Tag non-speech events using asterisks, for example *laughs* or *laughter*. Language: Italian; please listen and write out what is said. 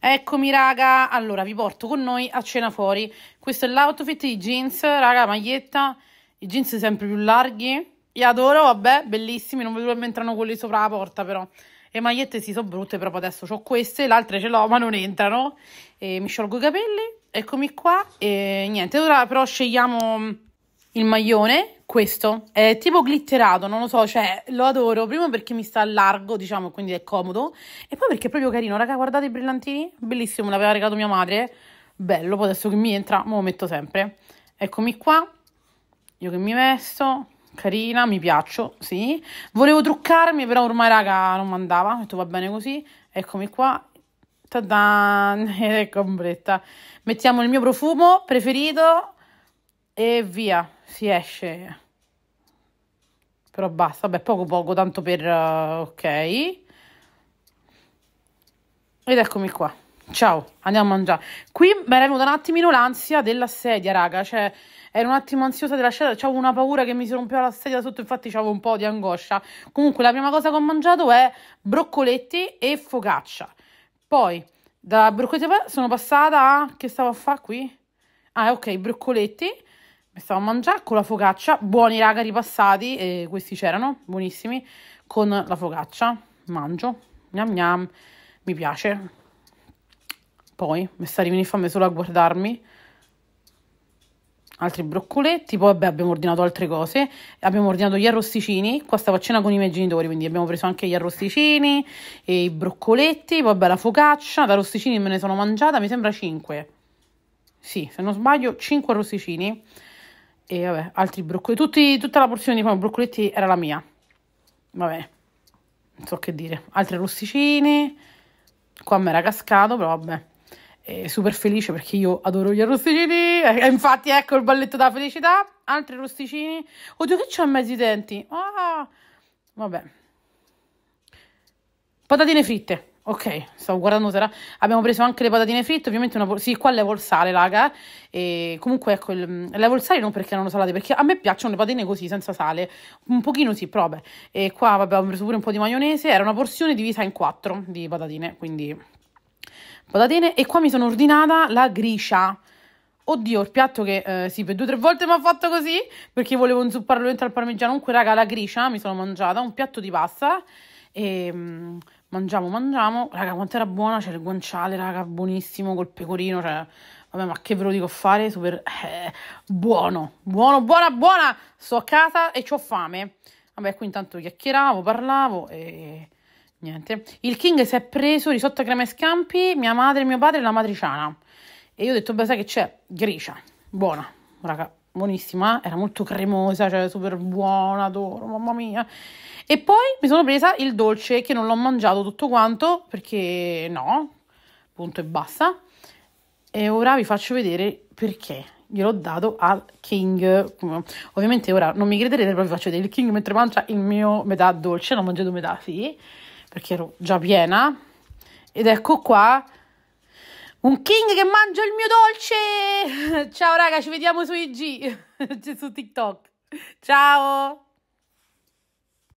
Eccomi raga, allora vi porto con noi a cena fuori. Questo è l'outfit, di jeans, raga, maglietta, i jeans sempre più larghi. Li adoro, vabbè, bellissimi, non vedo come entrano quelli sopra la porta però. Le magliette si sì, sono brutte, proprio adesso ho queste, le altre ce l'ho ma non entrano. E mi sciolgo i capelli, eccomi qua e niente, ora però scegliamo il maglione questo è tipo glitterato, non lo so, cioè lo adoro, prima perché mi sta a largo, diciamo, quindi è comodo, e poi perché è proprio carino, raga, guardate i brillantini, bellissimo, l'aveva regalato mia madre, bello, poi adesso che mi entra, me lo metto sempre. Eccomi qua, io che mi vesto, carina, mi piaccio, sì. Volevo truccarmi, però ormai, raga, non mandava, Metto va bene così, eccomi qua, tadan, *laughs* ed è compretta. Mettiamo il mio profumo preferito, e via, si esce. Però basta, beh, poco poco, tanto per... Uh, ok. Ed eccomi qua. Ciao, andiamo a mangiare. Qui mi è venuta un attimino l'ansia della sedia, raga. Cioè, ero un attimo ansiosa della sedia. C'avevo una paura che mi si rompeva la sedia sotto, infatti c'avevo un po' di angoscia. Comunque, la prima cosa che ho mangiato è broccoletti e focaccia. Poi, da broccoletti sono passata a... Che stavo a fare qui? Ah, ok, broccoletti stavo a mangiare con la focaccia, buoni raga ripassati, e questi c'erano, buonissimi, con la focaccia, mangio, gnam gnam, mi piace. Poi mi sta rivenendo fame solo a guardarmi. Altri broccoletti, poi vabbè, abbiamo ordinato altre cose, abbiamo ordinato gli arrosticini, qua stavo a cena con i miei genitori, quindi abbiamo preso anche gli arrosticini, e i broccoletti, poi vabbè la focaccia, da arrosticini me ne sono mangiata, mi sembra 5. Sì, se non sbaglio, 5 arrosticini e vabbè, altri broccoli. Tutti, tutta la porzione di broccoletti era la mia. Vabbè, non so che dire. Altri arrosticini, qua mi era cascato, però vabbè. E super felice perché io adoro gli arrosticini. E infatti ecco il balletto della felicità. Altri arrosticini. Oddio che c'ho in mezzo i denti. Ah, vabbè. Patatine fritte. Ok, stavo guardando se era... Abbiamo preso anche le patatine fritte, ovviamente una... Sì, qua le il sale, raga. Eh. E comunque, ecco, il... levo il sale non perché erano salate, perché a me piacciono le patatine così, senza sale. Un pochino sì, però vabbè. E qua, vabbè, abbiamo preso pure un po' di maionese. Era una porzione divisa in quattro di patatine, quindi... Patatine. E qua mi sono ordinata la gricia. Oddio, il piatto che eh, sì, per due o tre volte mi ha fatto così, perché volevo inzupparlo dentro al parmigiano. Comunque, raga, la gricia mi sono mangiata, un piatto di pasta. E ehm, Mangiamo, mangiamo. Raga, quanto era buona, c'era il guanciale, raga, buonissimo, col pecorino, cioè... Vabbè, ma che ve lo dico a fare? Super... Eh, buono, buono, buona, buona! Sto a casa e ho fame. Vabbè, qui intanto chiacchieravo, parlavo e... Niente. Il King si è preso risotto a crema e scampi, mia madre, mio padre e la matriciana. E io ho detto, beh, sai che c'è? Gricia. Buona, raga, buonissima. Eh. Era molto cremosa, cioè super buona, adoro, mamma mia. E poi mi sono presa il dolce che non l'ho mangiato tutto quanto perché no, punto e basta. E ora vi faccio vedere perché gliel'ho dato al King. Ovviamente ora non mi crederete, però vi faccio vedere il King mentre mangia il mio metà dolce, l'ho mangiato metà, sì, perché ero già piena. Ed ecco qua un King che mangia il mio dolce! *laughs* Ciao raga, ci vediamo su IG, *laughs* su TikTok. Ciao!